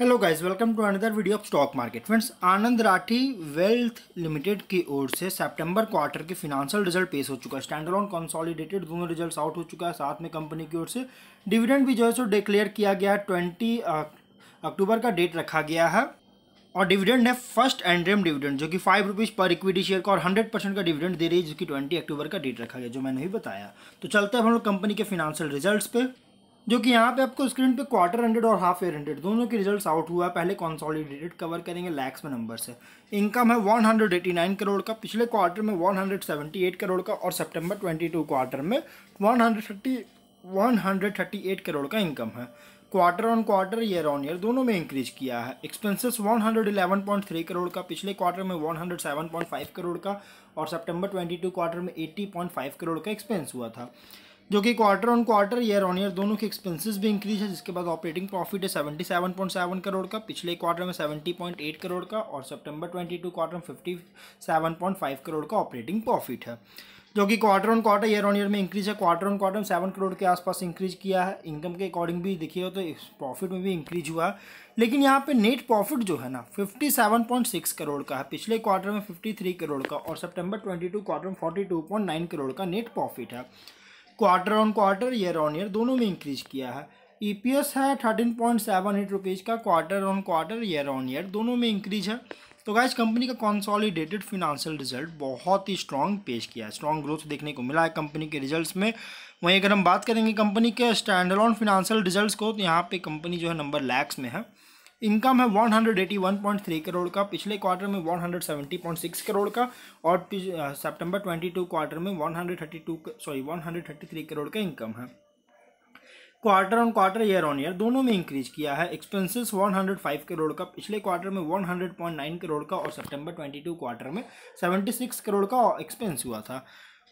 hello guys welcome to another video of stock market friends Anand Rathi wealth limited की ओर से सितंबर क्वार्टर के फिनांशियल रिजल्ट पेश हो चुका है ऑन कॉन्सॉलीडेटेड दोनों रिजल्ट आउट हो चुका है साथ में कंपनी की ओर से डिविडेंड भी जो है सो डिक्लेयर किया गया है ट्वेंटी अक्टूबर का डेट रखा गया है और डिविडेंड है फर्स्ट एंड्रियम डिविडेंड जो कि फाइव रुपीज़ पर इक्विटी शेयर का और हंड्रेड परसेंट का डिविडेंड दे रही है जिसकी ट्वेंटी अक्टूबर का डेट रखा गया जो मैंने ही बताया तो चलते हैं हम लोग कंपनी के फिनांशियल रिजल्ट पे जो कि यहाँ पे आपको स्क्रीन पे क्वार्टर हंड्रेड और हाफ ईयर हंड्रेड दोनों के रिजल्ट्स आउट हुआ है पहले कॉन्सॉलिडेटेड कवर करेंगे लैक्स में नंबर से इनकम है 189 करोड़ का पिछले क्वार्टर में 178 करोड़ का और सितंबर 22 क्वार्टर में 130 138 करोड़ का इनकम है quarter on quarter year on year दोनों में इंक्रीज किया है एक्सपेंसेस 111.3 करोड़ का पिछले क्वार्टर में 107.5 करोड़ का और सितंबर 22 क्वार्टर में 80.5 करोड़ का एक्सपेंस हुआ था जो कि quarter on quarter year on year दोनों के एक्सपेंसेस भी इंक्रीज है जिसके बाद ऑपरेटिंग प्रॉफिट है seventy seven point seven crore का पिछले क्वार्टर में सेवेंटी पॉइंट एट करोड़ का और सितंबर टू क्वार्टर में fifty seven point five crore का ऑपरेटिंग प्रॉफिट है जो कि quarter on quarter year on year में इंक्रीज है क्वार्टर ऑन क्वार्टर में सेवन करोड़ के आसपास इंक्रीज किया है इनकम के अकॉर्डिंग भी देखिए तो प्रॉफिट में भी इंक्रीज हुआ लेकिन यहाँ पे नेट प्रॉफिट जो है ना fifty seven point six crore का है पिछले क्वार्टर में फिफ्टी थ्री करोड़ का और सेप्टेम्बर ट्वेंटी टू क्वार्टर में forty two point nine crore का नेट प्रॉफिट है quarter on quarter year on year दोनों में इंक्रीज किया है ई e है thirteen point seven eight rupees का quarter on quarter year on year दोनों में इंक्रीज है तो गाइज कंपनी का कॉन्सॉलीडेटेड फिनांशियल रिजल्ट बहुत ही स्ट्रॉन्ग पेश किया है स्ट्रॉन्ग ग्रोथ देखने को मिला है कंपनी के रिजल्ट्स में वहीं अगर हम बात करेंगे कंपनी के स्टैंडर्ड ऑन फिनांशियल रिजल्ट को तो यहाँ पे कंपनी जो है नंबर लैक्स में है इनकम है 181.3 करोड़ का पिछले क्वार्टर में 170.6 करोड़ का और सितंबर 22 क्वार्टर में 132 सॉरी 133 करोड़ का इनकम है quarter on quarter year on year दोनों में इंक्रीज किया है एक्सपेंसेस 105 करोड़ का पिछले क्वार्टर में 100.9 करोड़ का और सितंबर 22 क्वार्टर में 76 करोड़ का एक्सपेंस हुआ था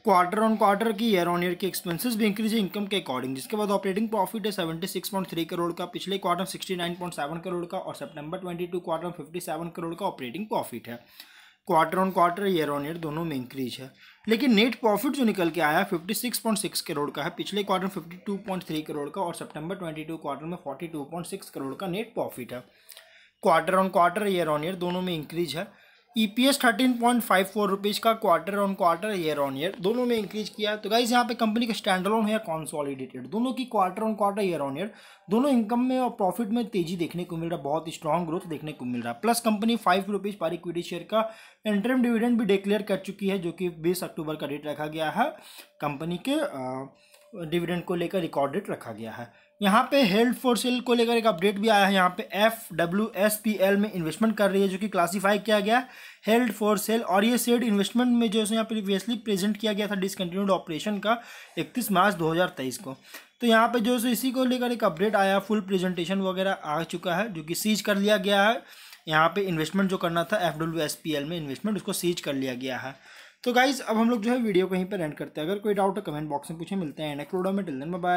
क्वार्टर ऑन क्वार्टर की ईयर ऑन ईयर की एक्सपेंसेस भी इंक्रीज है इनकम के अकॉर्डिंग जिसके बाद ऑपरेटिंग प्रॉफिट है seventy six point three crore का पिछले quarter sixty nine point seven crore का और सितंबर twenty two quarter fifty seven crore का ऑपरेटिंग प्रॉफिट है quarter on quarter year on year दोनों में इंक्रीज है लेकिन नेट प्रॉफिट जो निकल के आया fifty six point six crore का है पिछले quarter fifty two point three crore का और सेप्टेम्बर ट्वेंटी टू क्वार्टर में forty two point six crore का नेट प्रॉफिट है quarter on quarter year on year दोनों में इंक्रीज है E P S thirteen point five four rupees का quarter on quarter year on year दोनों में increase किया है तो गाइज यहाँ पे कंपनी का ऑन है या कॉन्सॉलिडेटेड दोनों की quarter on quarter year on year दोनों इनकम में और प्रॉफिट में तेजी देखने को मिल रहा है बहुत स्ट्रॉन्ग ग्रोथ देखने को मिल रहा है प्लस कंपनी फाइव रुपीज़ पर इक्विटी शेयर का इंटरम डिविडेंड भी डिक्लेयर कर चुकी है जो कि बीस अक्टूबर का डेट रखा गया है कंपनी के आ, डिविडेंड को लेकर रिकॉर्डेड रखा गया है यहाँ पे हेल्ड फॉर सेल को लेकर एक अपडेट भी आया है यहाँ पे F W S P L में इन्वेस्टमेंट कर रही है जो कि क्लासिफाई किया गया है हेल्ड फॉर सेल और ये सेड इन्वेस्टमेंट में जो है यहाँ प्रीवियसली प्रेजेंट किया गया था डिसकंटिन्यूड ऑपरेशन का 31 मार्च 2023 को तो यहाँ पे जो है इसी को लेकर एक अपडेट आया फुल प्रेजेंटेशन वगैरह आ चुका है जो कि सीज कर लिया गया है यहाँ पे इन्वेस्टमेंट जो करना था F W S P L में इन्वेस्टमेंट उसको सीज कर लिया गया है तो गाइज अब हम लोग जो है वीडियो कहीं पर एंड करते हैं अगर कोई डाउट है कमेंट बॉक्स में पूछे मिलते हैं नेक्स्ट में टिल दिन बाय